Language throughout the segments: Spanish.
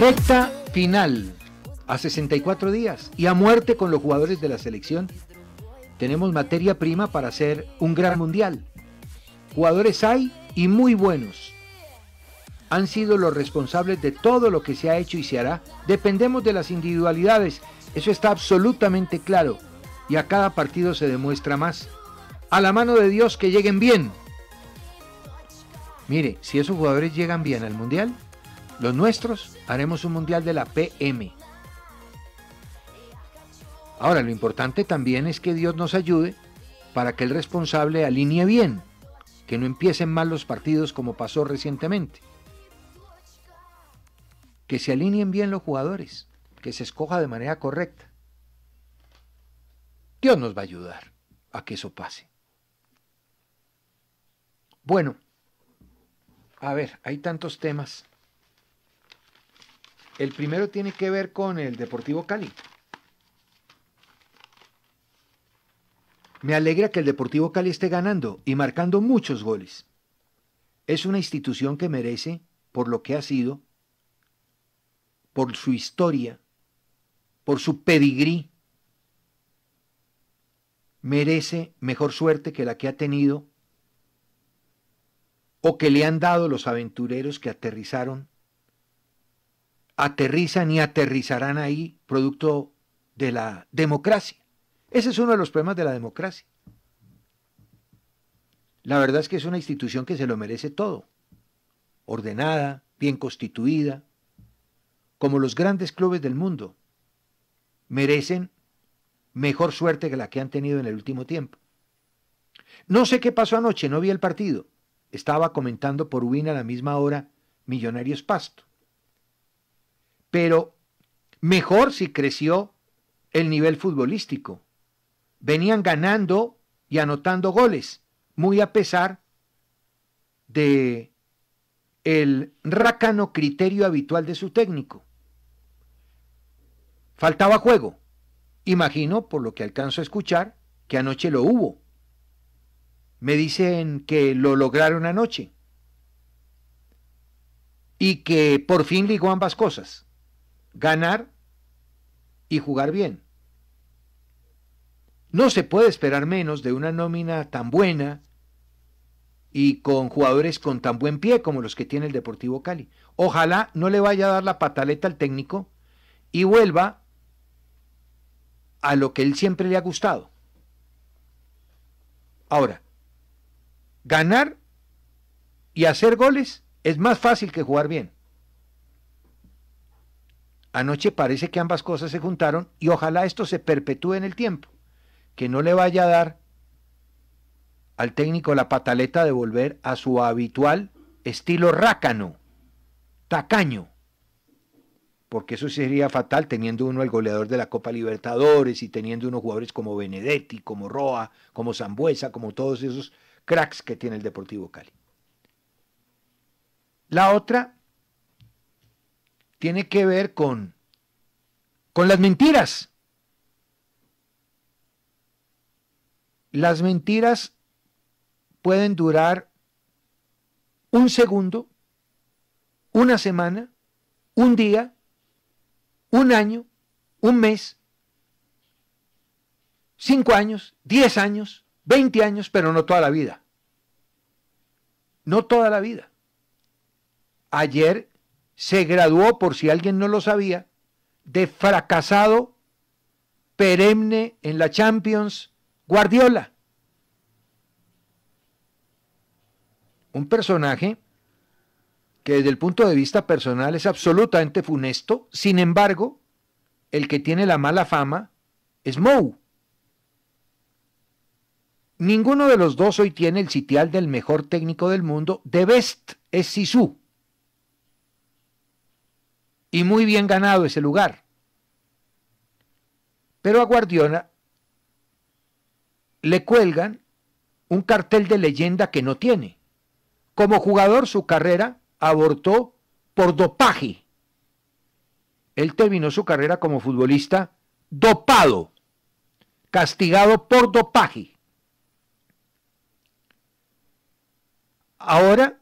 Recta final a 64 días y a muerte con los jugadores de la selección. Tenemos materia prima para hacer un gran mundial. Jugadores hay y muy buenos. Han sido los responsables de todo lo que se ha hecho y se hará. Dependemos de las individualidades. Eso está absolutamente claro. Y a cada partido se demuestra más. A la mano de Dios que lleguen bien. Mire, si esos jugadores llegan bien al mundial, los nuestros haremos un mundial de la PM. Ahora, lo importante también es que Dios nos ayude para que el responsable alinee bien, que no empiecen mal los partidos como pasó recientemente. Que se alineen bien los jugadores, que se escoja de manera correcta. Dios nos va a ayudar a que eso pase. Bueno, a ver, hay tantos temas. El primero tiene que ver con el Deportivo Cali. Me alegra que el Deportivo Cali esté ganando y marcando muchos goles. Es una institución que merece, por lo que ha sido, por su historia, por su pedigrí, merece mejor suerte que la que ha tenido o que le han dado los aventureros que aterrizaron aterrizan y aterrizarán ahí producto de la democracia. Ese es uno de los problemas de la democracia. La verdad es que es una institución que se lo merece todo. Ordenada, bien constituida, como los grandes clubes del mundo. Merecen mejor suerte que la que han tenido en el último tiempo. No sé qué pasó anoche, no vi el partido. Estaba comentando por Win a la misma hora Millonarios Pasto pero mejor si creció el nivel futbolístico. Venían ganando y anotando goles, muy a pesar de el rácano criterio habitual de su técnico. Faltaba juego. Imagino, por lo que alcanzo a escuchar, que anoche lo hubo. Me dicen que lo lograron anoche y que por fin ligó ambas cosas ganar y jugar bien. No se puede esperar menos de una nómina tan buena y con jugadores con tan buen pie como los que tiene el Deportivo Cali. Ojalá no le vaya a dar la pataleta al técnico y vuelva a lo que él siempre le ha gustado. Ahora, ganar y hacer goles es más fácil que jugar bien. Anoche parece que ambas cosas se juntaron y ojalá esto se perpetúe en el tiempo, que no le vaya a dar al técnico la pataleta de volver a su habitual estilo rácano, tacaño, porque eso sería fatal teniendo uno el goleador de la Copa Libertadores y teniendo unos jugadores como Benedetti, como Roa, como Zambuesa, como todos esos cracks que tiene el Deportivo Cali. La otra tiene que ver con, con las mentiras. Las mentiras pueden durar un segundo, una semana, un día, un año, un mes, cinco años, diez años, veinte años, pero no toda la vida. No toda la vida. Ayer se graduó, por si alguien no lo sabía, de fracasado perenne en la Champions, Guardiola. Un personaje que desde el punto de vista personal es absolutamente funesto, sin embargo, el que tiene la mala fama es Mou. Ninguno de los dos hoy tiene el sitial del mejor técnico del mundo, De Best es Sisu y muy bien ganado ese lugar. Pero a Guardiola le cuelgan un cartel de leyenda que no tiene. Como jugador su carrera abortó por dopaje. Él terminó su carrera como futbolista dopado, castigado por dopaje. Ahora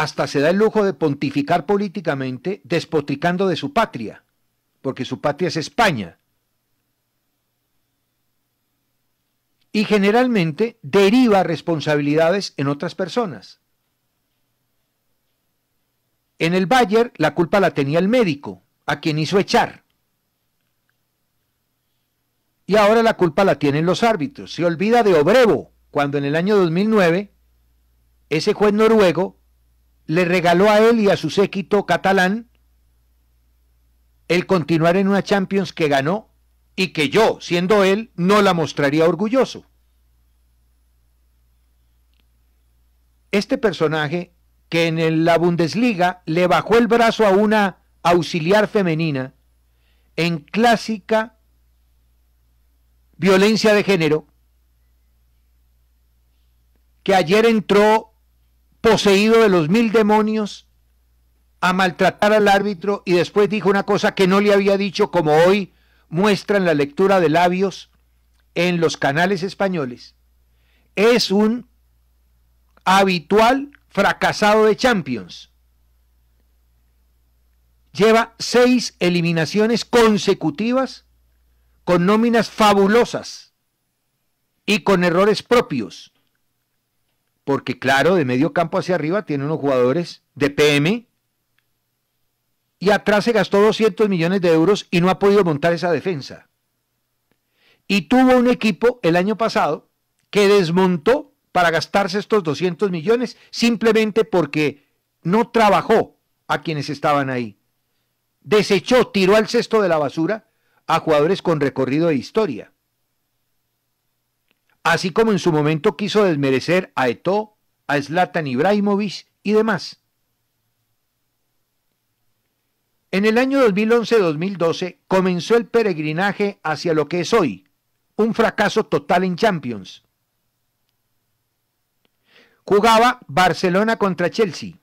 hasta se da el lujo de pontificar políticamente despotricando de su patria, porque su patria es España. Y generalmente deriva responsabilidades en otras personas. En el Bayer la culpa la tenía el médico, a quien hizo echar. Y ahora la culpa la tienen los árbitros. Se olvida de Obrevo, cuando en el año 2009 ese juez noruego le regaló a él y a su séquito catalán el continuar en una Champions que ganó y que yo, siendo él, no la mostraría orgulloso. Este personaje que en la Bundesliga le bajó el brazo a una auxiliar femenina en clásica violencia de género, que ayer entró poseído de los mil demonios, a maltratar al árbitro y después dijo una cosa que no le había dicho, como hoy muestra en la lectura de labios en los canales españoles. Es un habitual fracasado de Champions. Lleva seis eliminaciones consecutivas con nóminas fabulosas y con errores propios porque claro, de medio campo hacia arriba tiene unos jugadores de PM y atrás se gastó 200 millones de euros y no ha podido montar esa defensa. Y tuvo un equipo el año pasado que desmontó para gastarse estos 200 millones simplemente porque no trabajó a quienes estaban ahí. Desechó, tiró al cesto de la basura a jugadores con recorrido de historia así como en su momento quiso desmerecer a Eto, a Zlatan Ibrahimovic y demás. En el año 2011-2012 comenzó el peregrinaje hacia lo que es hoy, un fracaso total en Champions. Jugaba Barcelona contra Chelsea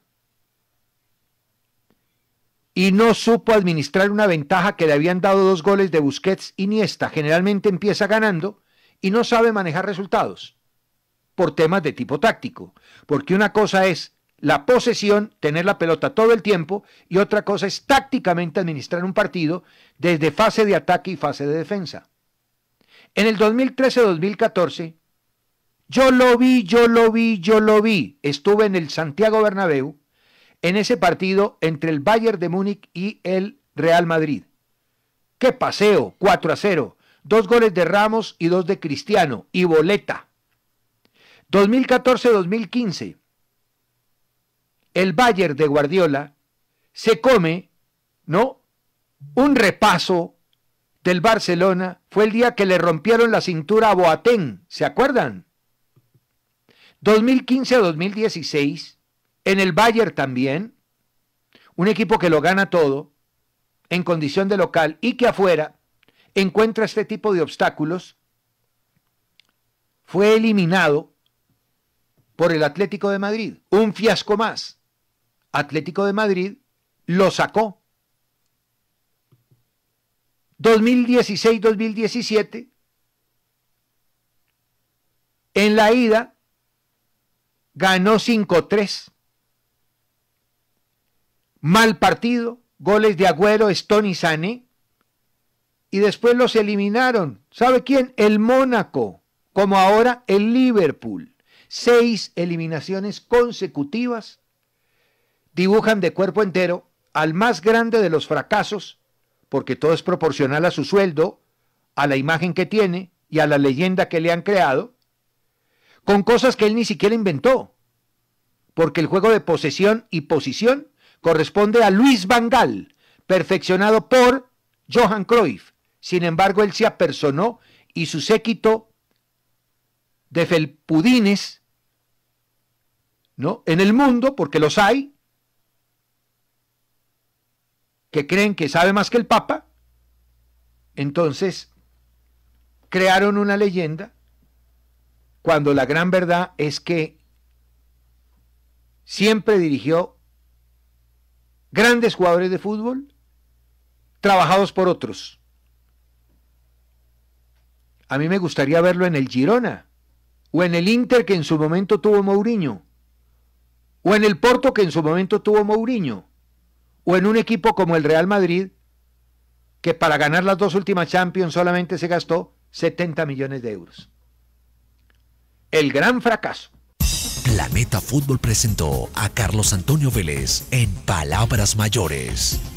y no supo administrar una ventaja que le habían dado dos goles de Busquets y Niesta. Generalmente empieza ganando y no sabe manejar resultados por temas de tipo táctico. Porque una cosa es la posesión, tener la pelota todo el tiempo, y otra cosa es tácticamente administrar un partido desde fase de ataque y fase de defensa. En el 2013-2014, yo lo vi, yo lo vi, yo lo vi. Estuve en el Santiago Bernabéu, en ese partido entre el Bayern de Múnich y el Real Madrid. ¡Qué paseo! 4 a 0. Dos goles de Ramos y dos de Cristiano y boleta. 2014-2015. El Bayern de Guardiola se come, ¿no? Un repaso del Barcelona fue el día que le rompieron la cintura a Boateng, ¿se acuerdan? 2015-2016, en el Bayern también, un equipo que lo gana todo en condición de local y que afuera encuentra este tipo de obstáculos, fue eliminado por el Atlético de Madrid. Un fiasco más. Atlético de Madrid lo sacó. 2016-2017, en la ida, ganó 5-3. Mal partido, goles de Agüero, Stone y Sané y después los eliminaron. ¿Sabe quién? El Mónaco, como ahora el Liverpool. Seis eliminaciones consecutivas dibujan de cuerpo entero al más grande de los fracasos, porque todo es proporcional a su sueldo, a la imagen que tiene y a la leyenda que le han creado, con cosas que él ni siquiera inventó, porque el juego de posesión y posición corresponde a Luis Vangal, perfeccionado por Johan Cruyff, sin embargo, él se apersonó y su séquito de felpudines, ¿no? En el mundo, porque los hay, que creen que sabe más que el Papa, entonces crearon una leyenda cuando la gran verdad es que siempre dirigió grandes jugadores de fútbol trabajados por otros a mí me gustaría verlo en el Girona, o en el Inter que en su momento tuvo Mourinho, o en el Porto que en su momento tuvo Mourinho, o en un equipo como el Real Madrid, que para ganar las dos últimas Champions solamente se gastó 70 millones de euros. El gran fracaso. Planeta Fútbol presentó a Carlos Antonio Vélez en Palabras Mayores.